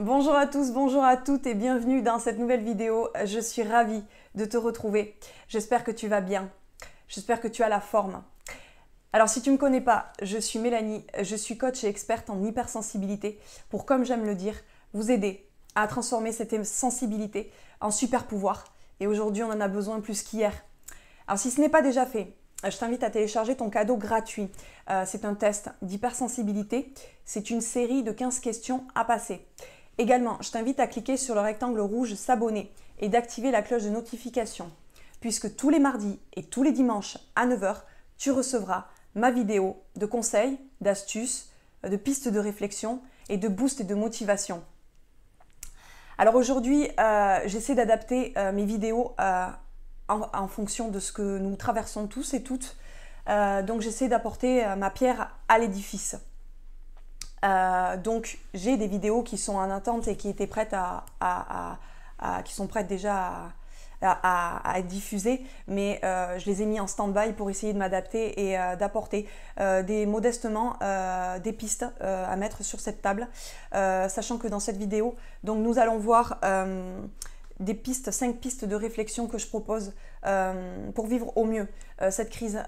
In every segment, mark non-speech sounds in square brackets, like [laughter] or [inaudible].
Bonjour à tous, bonjour à toutes et bienvenue dans cette nouvelle vidéo. Je suis ravie de te retrouver. J'espère que tu vas bien. J'espère que tu as la forme. Alors si tu ne me connais pas, je suis Mélanie, je suis coach et experte en hypersensibilité pour, comme j'aime le dire, vous aider à transformer cette sensibilité en super pouvoir. Et aujourd'hui, on en a besoin plus qu'hier. Alors si ce n'est pas déjà fait, je t'invite à télécharger ton cadeau gratuit. Euh, c'est un test d'hypersensibilité. C'est une série de 15 questions à passer. Également, je t'invite à cliquer sur le rectangle rouge S'abonner et d'activer la cloche de notification, puisque tous les mardis et tous les dimanches à 9h, tu recevras ma vidéo de conseils, d'astuces, de pistes de réflexion et de boost et de motivation. Alors aujourd'hui, euh, j'essaie d'adapter euh, mes vidéos euh, en, fonction de ce que nous traversons tous et toutes. donc j'essaie d'apporter ma pierre à l'édifice. Euh, donc j'ai des vidéos qui sont en attente et qui étaient prêtes à, qui sont prêtes déjà à, être diffusées, mais euh, je les ai mis en stand-by pour essayer de m'adapter et euh, d'apporter modestement des pistes à mettre sur cette table, sachant que dans cette vidéo, donc nous allons voir des pistes, cinq pistes de réflexion que je propose pour vivre au mieux cette crise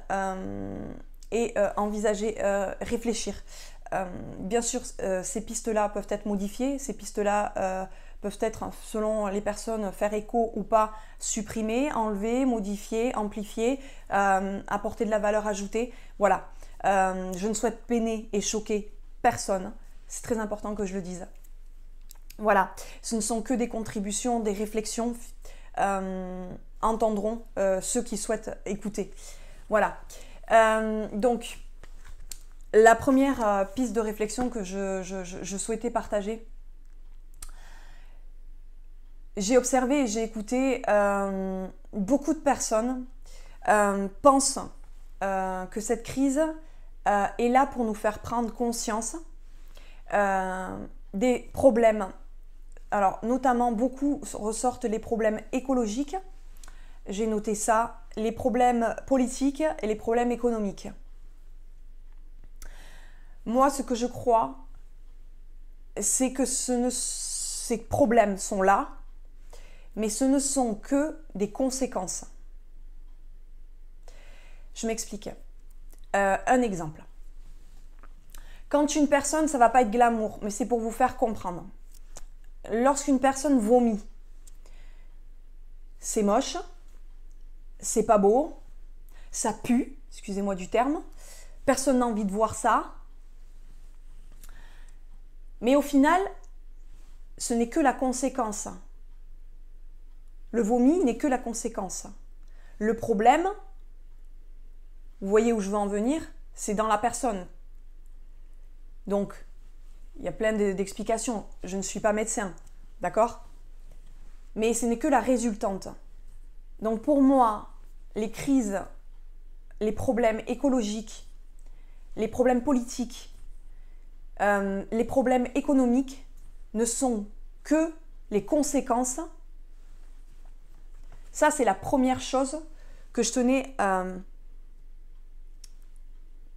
et envisager, réfléchir euh, bien sûr, euh, ces pistes-là peuvent être modifiées, ces pistes-là euh, peuvent être, hein, selon les personnes, faire écho ou pas, supprimer, enlever, modifier, amplifier, apporter de la valeur ajoutée. Voilà. je ne souhaite peiner et choquer personne. C'est très important que je le dise. Voilà. Ce ne sont que des contributions, des réflexions. entendront ceux qui souhaitent écouter. Voilà. donc, la première euh, piste de réflexion que je, souhaitais partager, j'ai observé et j'ai écouté euh, beaucoup de personnes euh, pensent que cette crise est là pour nous faire prendre conscience des problèmes. Alors, notamment, beaucoup ressortent les problèmes écologiques. J'ai noté ça, les problèmes politiques et les problèmes économiques. Moi, ce que je crois, c'est que ces problèmes sont là, mais ce ne sont que des conséquences. Je m'explique. Euh, un exemple. Quand une personne, ça va pas être glamour, mais c'est pour vous faire comprendre. Lorsqu'une personne vomit, c'est moche, c'est pas beau, ça pue, excusez-moi du terme, personne n'a envie de voir ça, mais au final, ce n'est que la conséquence. Le vomi n'est que la conséquence. Le problème, vous voyez où je veux en venir, c'est dans la personne. Donc, il y a plein d'explications. Je ne suis pas médecin, d'accord Mais ce n'est que la résultante. Donc pour moi, les crises, les problèmes écologiques, les problèmes politiques, euh, les problèmes économiques ne sont que les conséquences. Ça, c'est la première chose que je tenais, euh,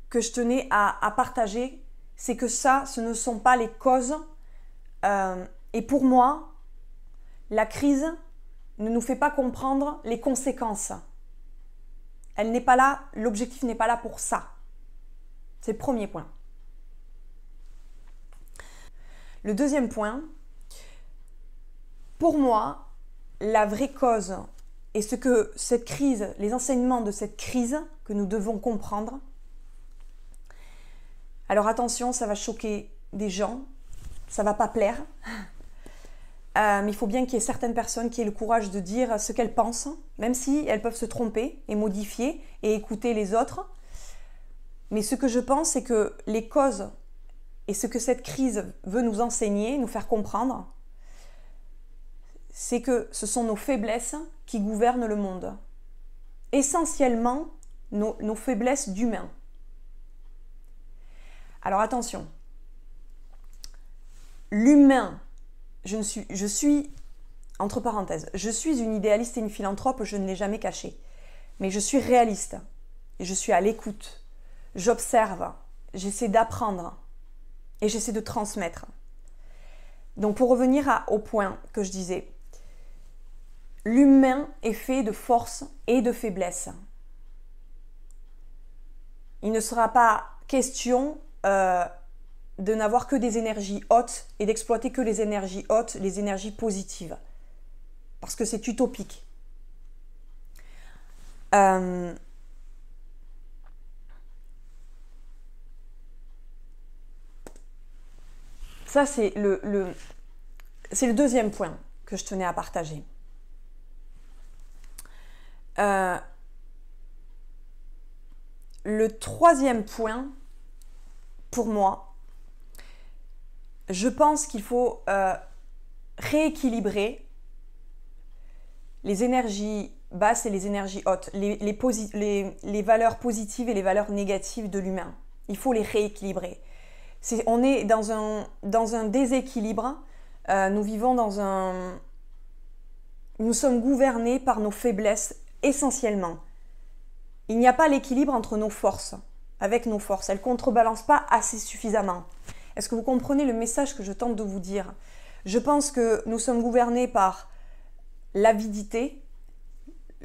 que je tenais à, partager. C'est que ça, ce ne sont pas les causes. Euh, et pour moi, la crise ne nous fait pas comprendre les conséquences. Elle n'est pas là, l'objectif n'est pas là pour ça. C'est le premier point. Le deuxième point, pour moi, la vraie cause et ce que cette crise, les enseignements de cette crise que nous devons comprendre, alors attention, ça va choquer des gens, ça va pas plaire, [laughs] euh, mais il faut bien qu'il y ait certaines personnes qui aient le courage de dire ce qu'elles pensent, même si elles peuvent se tromper et modifier et écouter les autres. Mais ce que je pense, c'est que les causes et ce que cette crise veut nous enseigner, nous faire comprendre, c'est que ce sont nos faiblesses qui gouvernent le monde. Essentiellement, nos, faiblesses d'humains. Alors attention, l'humain, je, suis, je suis, entre parenthèses, je suis une idéaliste et une philanthrope, je ne l'ai jamais caché. Mais je suis réaliste, et je suis à l'écoute, j'observe, j'essaie d'apprendre, et j'essaie de transmettre. Donc pour revenir au point que je disais, l'humain est fait de force et de faiblesse. Il ne sera pas question euh, de n'avoir que des énergies hautes et d'exploiter que les énergies hautes, les énergies positives. Parce que c'est utopique. Euh, Ça, c'est le, le deuxième point que je tenais à partager. Euh, le troisième point, pour moi, je pense qu'il faut euh, rééquilibrer les énergies basses et les énergies hautes, les valeurs positives et les valeurs négatives de l'humain. Il faut les rééquilibrer on est dans un, déséquilibre. Euh, nous vivons dans un. Nous sommes gouvernés par nos faiblesses essentiellement. Il n'y a pas l'équilibre entre nos forces, avec nos forces. Elles ne contrebalancent pas assez suffisamment. Est-ce que vous comprenez le message que je tente de vous dire Je pense que nous sommes gouvernés par l'avidité,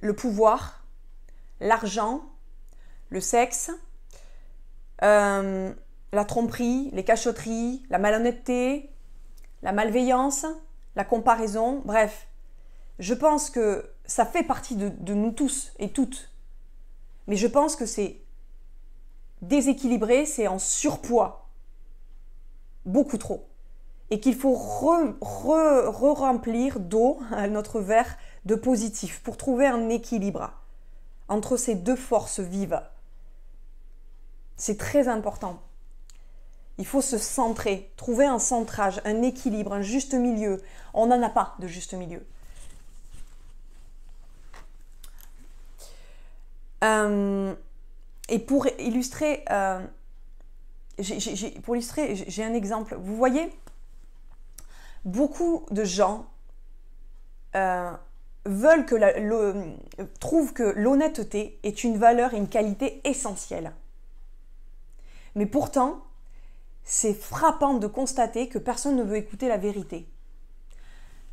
le pouvoir, l'argent, le sexe. Euh, la tromperie, les cachotteries, la malhonnêteté, la malveillance, la comparaison, bref. Je pense que ça fait partie de, nous tous et toutes. Mais je pense que c'est déséquilibré, c'est en surpoids. Beaucoup trop. Et qu'il faut re-remplir d'eau hein, notre verre de positif pour trouver un équilibre entre ces deux forces vives. C'est très important il faut se centrer, trouver un centrage, un équilibre, un juste milieu. On n'en a pas de juste milieu. Euh, et pour illustrer, euh, pour illustrer, j'ai un exemple. Vous voyez, beaucoup de gens euh, veulent que le, trouvent que l'honnêteté est une valeur et une qualité essentielle. Mais pourtant, c'est frappant de constater que personne ne veut écouter la vérité.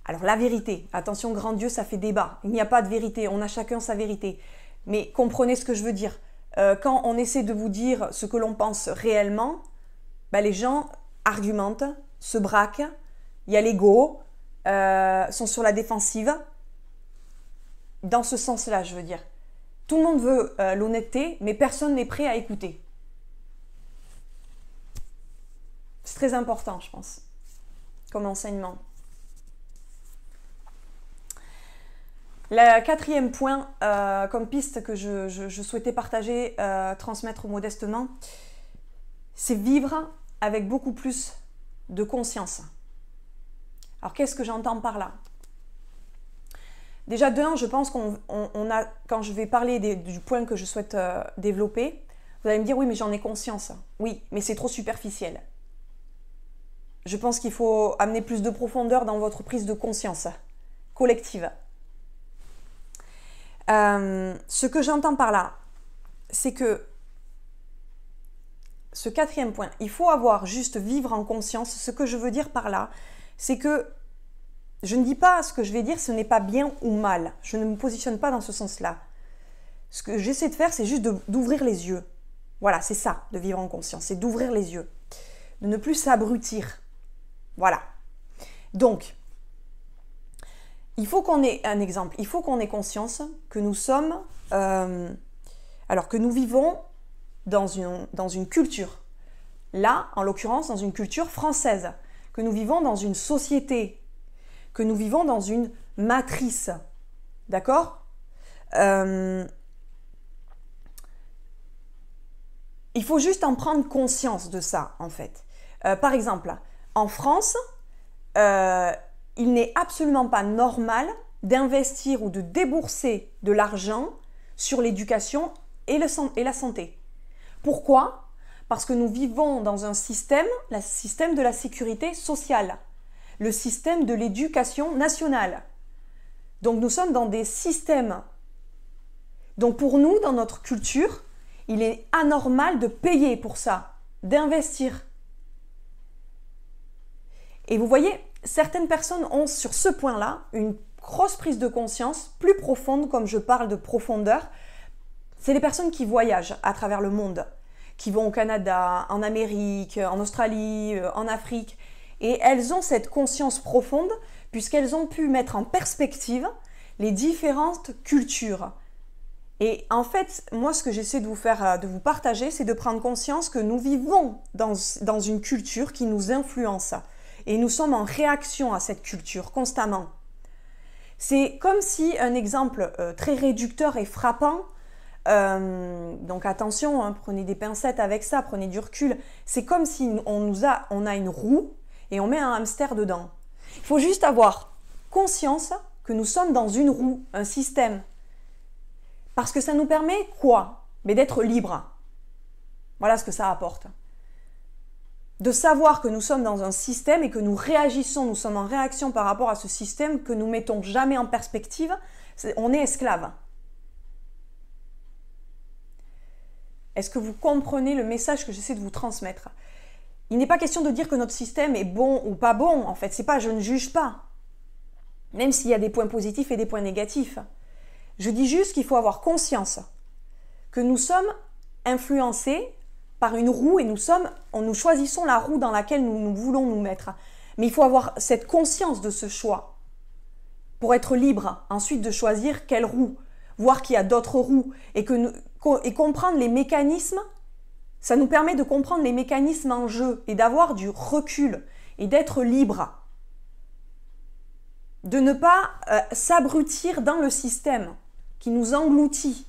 Alors la vérité, attention grand Dieu, ça fait débat. Il n'y a pas de vérité, on a chacun sa vérité. Mais comprenez ce que je veux dire. Euh, quand on essaie de vous dire ce que l'on pense réellement, ben, les gens argumentent, se braquent, il y a l'ego, euh, sont sur la défensive. Dans ce sens-là, je veux dire. Tout le monde veut euh, l'honnêteté, mais personne n'est prêt à écouter. très important, je pense, comme enseignement. Le quatrième point, euh, comme piste que je, souhaitais partager, euh, transmettre modestement, c'est vivre avec beaucoup plus de conscience. Alors qu'est-ce que j'entends par là Déjà d'un, je pense qu'on a, quand je vais parler du point que je souhaite euh, développer, vous allez me dire oui mais j'en ai conscience. Oui, mais c'est trop superficiel. Je pense qu'il faut amener plus de profondeur dans votre prise de conscience collective. Euh, ce que j'entends par là, c'est que ce quatrième point, il faut avoir juste vivre en conscience. Ce que je veux dire par là, c'est que je ne dis pas ce que je vais dire, ce n'est pas bien ou mal. Je ne me positionne pas dans ce sens-là. Ce que j'essaie de faire, c'est juste d'ouvrir les yeux. Voilà, c'est ça, de vivre en conscience, c'est d'ouvrir les yeux, de ne plus s'abrutir. Voilà. Donc, il faut qu'on ait un exemple, il faut qu'on ait conscience que nous sommes, euh, alors que nous vivons dans une, culture. Là, en l'occurrence, dans une culture française, que nous vivons dans une société, que nous vivons dans une matrice. D'accord euh, Il faut juste en prendre conscience de ça, en fait. Euh, par exemple, en France, euh, il n'est absolument pas normal d'investir ou de débourser de l'argent sur l'éducation et, et, la santé. Pourquoi Parce que nous vivons dans un système, le système de la sécurité sociale, le système de l'éducation nationale. Donc nous sommes dans des systèmes. Donc pour nous, dans notre culture, il est anormal de payer pour ça, d'investir. Et vous voyez, certaines personnes ont sur ce point-là une grosse prise de conscience, plus profonde, comme je parle de profondeur. C'est les personnes qui voyagent à travers le monde, qui vont au Canada, en Amérique, en Australie, euh, en Afrique. Et elles ont cette conscience profonde puisqu'elles ont pu mettre en perspective les différentes cultures. Et en fait, moi, ce que j'essaie de vous faire, euh, de vous partager, c'est de prendre conscience que nous vivons dans, dans une culture qui nous influence. Et nous sommes en réaction à cette culture constamment. C'est comme si un exemple euh, très réducteur et frappant, euh, donc attention, hein, prenez des pincettes avec ça, prenez du recul, c'est comme si on, nous a, on a une roue et on met un hamster dedans. Il faut juste avoir conscience que nous sommes dans une roue, un système. Parce que ça nous permet quoi Mais d'être libre. Voilà ce que ça apporte de savoir que nous sommes dans un système et que nous réagissons, nous sommes en réaction par rapport à ce système que nous mettons jamais en perspective, on est esclave. Est-ce que vous comprenez le message que j'essaie de vous transmettre Il n'est pas question de dire que notre système est bon ou pas bon, en fait, c'est pas je ne juge pas. Même s'il y a des points positifs et des points négatifs. Je dis juste qu'il faut avoir conscience que nous sommes influencés par une roue et nous sommes, nous choisissons la roue dans laquelle nous, voulons nous mettre. Mais il faut avoir cette conscience de ce choix pour être libre ensuite de choisir quelle roue, voir qu'il y a d'autres roues et, que, et comprendre les mécanismes. Ça nous permet de comprendre les mécanismes en jeu et d'avoir du recul et d'être libre. De ne pas euh, s'abrutir dans le système qui nous engloutit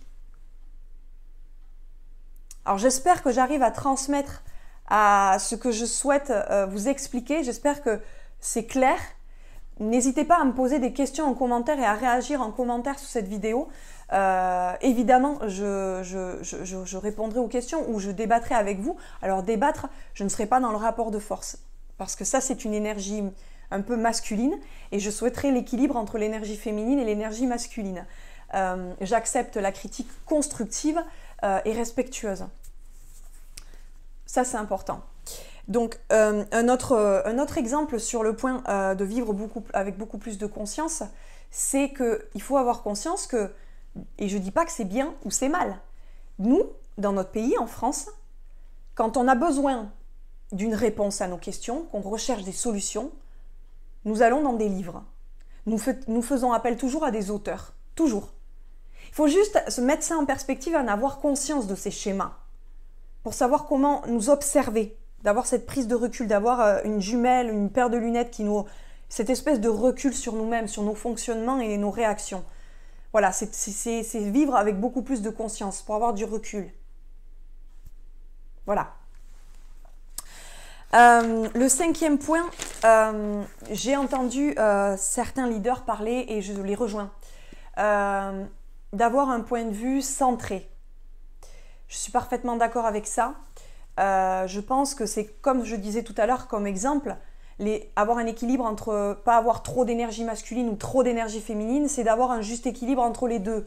alors j'espère que j'arrive à transmettre à ce que je souhaite euh, vous expliquer. J'espère que c'est clair. N'hésitez pas à me poser des questions en commentaire et à réagir en commentaire sous cette vidéo. Euh, évidemment, je, répondrai aux questions ou je débattrai avec vous. Alors débattre, je ne serai pas dans le rapport de force parce que ça, c'est une énergie un peu masculine et je souhaiterais l'équilibre entre l'énergie féminine et l'énergie masculine. Euh, j'accepte la critique constructive, euh, et respectueuse. Ça, c'est important. Donc, euh, un, autre, euh, un, autre, exemple sur le point de vivre beaucoup, avec beaucoup plus de conscience, c'est que il faut avoir conscience que, et je ne dis pas que c'est bien ou c'est mal, nous, dans notre pays, en France, quand on a besoin d'une réponse à nos questions, qu'on recherche des solutions, nous allons dans des livres. Nous, nous faisons appel toujours à des auteurs, toujours faut juste se mettre ça en perspective en avoir conscience de ces schémas pour savoir comment nous observer, d'avoir cette prise de recul, d'avoir euh, une jumelle, une paire de lunettes qui nous... cette espèce de recul sur nous-mêmes, sur nos fonctionnements et nos réactions. Voilà, c'est vivre avec beaucoup plus de conscience pour avoir du recul. Voilà. Euh, le cinquième point, euh, j'ai entendu certains leaders parler et je les rejoins d'avoir un point de vue centré. Je suis parfaitement d'accord avec ça. Euh, je pense que c'est comme je disais tout à l'heure comme exemple, les, avoir un équilibre entre pas avoir trop d'énergie masculine ou trop d'énergie féminine, c'est d'avoir un juste équilibre entre les deux.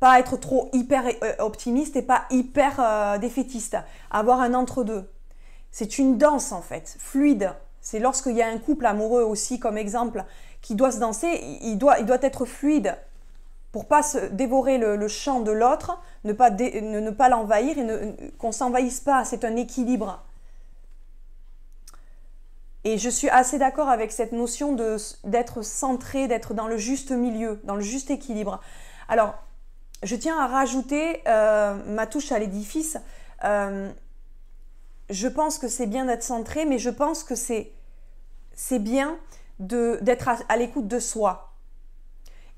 Pas être trop hyper euh, euh, optimiste et pas hyper défaitiste. Avoir un entre-deux. C'est une danse en fait, fluide. C'est lorsqu'il y a un couple amoureux aussi comme exemple qui doit se danser, il doit, il doit être fluide pour pas se dévorer le, champ de l'autre, ne pas, ne, pas l'envahir et ne, qu'on s'envahisse pas. C'est un équilibre. Et je suis assez d'accord avec cette notion de, d'être centré, d'être dans le juste milieu, dans le juste équilibre. Alors, je tiens à rajouter euh, ma touche à l'édifice. Euh, je pense que c'est bien d'être centré, mais je pense que c'est, c'est bien de, d'être à l'écoute de soi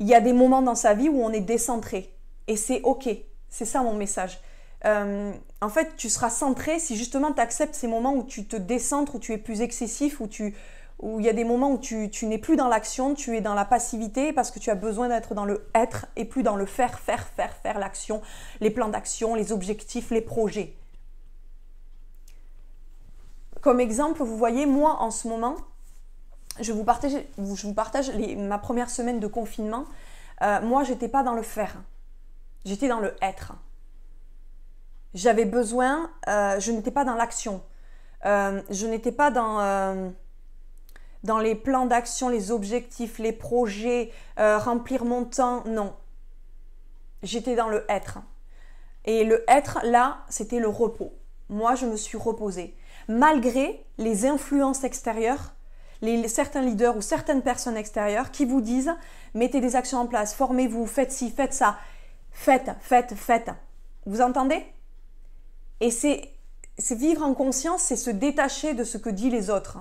il y a des moments dans sa vie où on est décentré. Et c'est OK. C'est ça mon message. Euh, en fait, tu seras centré si justement tu acceptes ces moments où tu te décentres, où tu es plus excessif, où tu où il y a des moments où tu, tu n'es plus dans l'action, tu es dans la passivité parce que tu as besoin d'être dans le être et plus dans le faire, faire, faire, faire l'action, les plans d'action, les objectifs, les projets. Comme exemple, vous voyez, moi en ce moment, je vous partage, ma première semaine de confinement. Moi, euh, moi, j'étais pas dans le faire. J'étais dans le être. J'avais besoin, euh, je n'étais pas dans l'action. Euh, je n'étais pas dans, dans les plans d'action, les objectifs, les projets, remplir mon temps. Non. J'étais dans le être. Et le être, là, c'était le repos. Moi, je me suis reposée. Malgré les influences extérieures certains leaders ou certaines personnes extérieures qui vous disent mettez des actions en place, formez-vous, faites ci, faites ça, faites, faites, faites. Vous entendez Et c'est vivre en conscience, c'est se détacher de ce que disent les autres,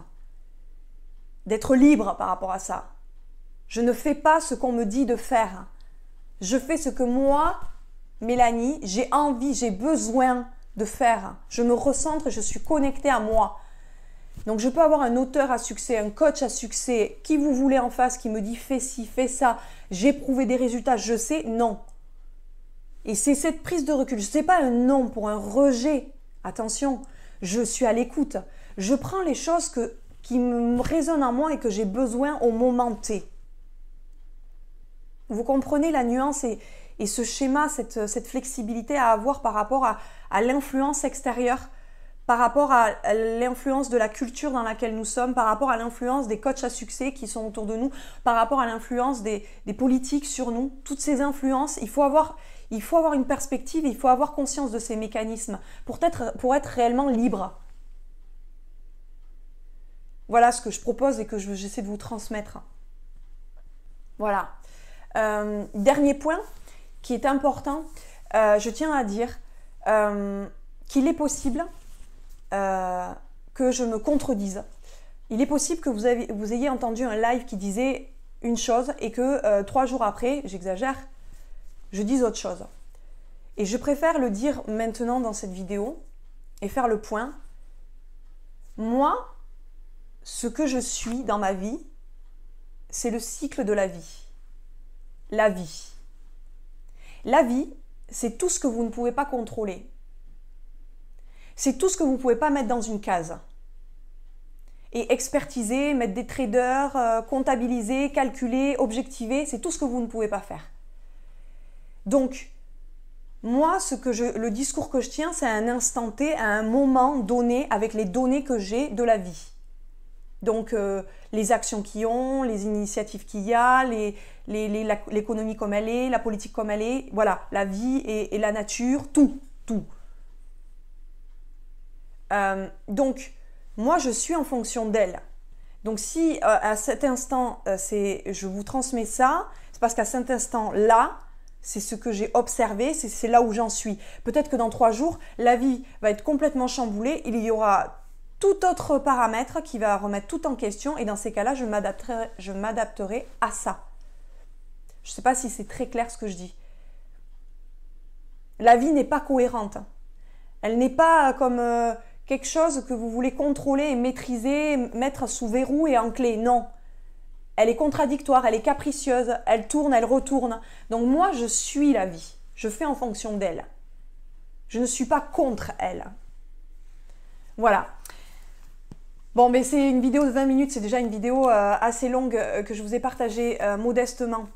d'être libre par rapport à ça. Je ne fais pas ce qu'on me dit de faire. Je fais ce que moi, Mélanie, j'ai envie, j'ai besoin de faire. Je me recentre je suis connectée à moi. Donc je peux avoir un auteur à succès, un coach à succès, qui vous voulez en face, qui me dit fais ci, fais ça, j'ai prouvé des résultats, je sais, non. Et c'est cette prise de recul, ce n'est pas un non pour un rejet, attention, je suis à l'écoute, je prends les choses que, qui me résonnent en moi et que j'ai besoin au moment T. Vous comprenez la nuance et, ce schéma, cette, flexibilité à avoir par rapport à l'influence extérieure par rapport à l'influence de la culture dans laquelle nous sommes, par rapport à l'influence des coachs à succès qui sont autour de nous, par rapport à l'influence des, politiques sur nous, toutes ces influences, il faut avoir, une perspective, il faut avoir conscience de ces mécanismes pour être, pour être réellement libre. Voilà ce que je propose et que j'essaie de vous transmettre. Voilà. Euh, dernier point qui est important, euh, je tiens à dire euh, qu'il est possible euh, que je me contredise. Il est possible que vous, ayez entendu un live qui disait une chose et que euh, trois jours après, j'exagère, je dise autre chose. Et je préfère le dire maintenant dans cette vidéo et faire le point. Moi, ce que je suis dans ma vie, c'est le cycle de la vie. La vie. La vie, c'est tout ce que vous ne pouvez pas contrôler. C'est tout ce que vous ne pouvez pas mettre dans une case. Et expertiser, mettre des traders, euh, comptabiliser, calculer, objectiver, c'est tout ce que vous ne pouvez pas faire. Donc, moi, ce que je, le discours que je tiens, c'est un instant T, à un moment donné, avec les données que j'ai de la vie. Donc, euh, les actions qui ont, les initiatives qu'il y a, l'économie comme elle est, la politique comme elle est, voilà, la vie et la nature, tout, tout. Euh, donc, moi, je suis en fonction d'elle. Donc, si euh, à cet instant, euh, c'est, je vous transmets ça, c'est parce qu'à cet instant-là, c'est ce que j'ai observé, c'est, là où j'en suis. Peut-être que dans trois jours, la vie va être complètement chamboulée, il y aura tout autre paramètre qui va remettre tout en question, et dans ces cas-là, je m'adapterai, je m'adapterai à ça. Je ne sais pas si c'est très clair ce que je dis. La vie n'est pas cohérente. Elle n'est pas comme quelque chose que vous voulez contrôler et maîtriser, mettre sous verrou et en clé. Non. Elle est contradictoire, elle est capricieuse, elle tourne, elle retourne. Donc moi, je suis la vie. Je fais en fonction d'elle. Je ne suis pas contre elle. Voilà. Bon, mais c'est une vidéo de 20 minutes, c'est déjà une vidéo euh, assez longue euh, que je vous ai partagée euh, modestement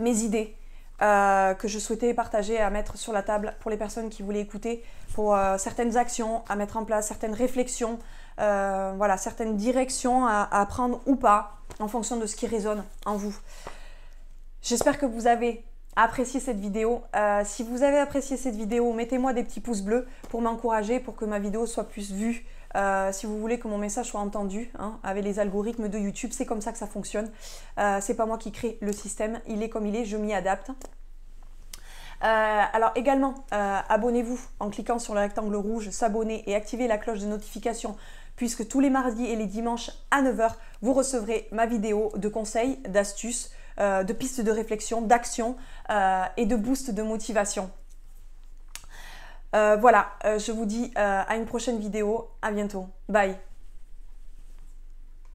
mes idées. Euh, que je souhaitais partager, à mettre sur la table pour les personnes qui voulaient écouter, pour euh, certaines actions à mettre en place, certaines réflexions, euh, voilà, certaines directions à, prendre ou pas, en fonction de ce qui résonne en vous. J'espère que vous avez apprécié cette vidéo. si vous avez apprécié cette vidéo, mettez-moi des petits pouces bleus pour m'encourager, pour que ma vidéo soit plus vue, euh, si vous voulez que mon message soit entendu, hein, avec les algorithmes de YouTube, c'est comme ça que ça fonctionne. Euh, c'est pas moi qui crée le système, il est comme il est, je m'y adapte. Euh, alors également, euh, abonnez-vous en cliquant sur le rectangle rouge, s'abonner et activer la cloche de notification puisque tous les mardis et les dimanches à 9h, vous recevrez ma vidéo de conseils, d'astuces, de pistes de réflexion, d'action et de boost de motivation. Euh, voilà, euh, je vous dis euh, à une prochaine vidéo. À bientôt. Bye.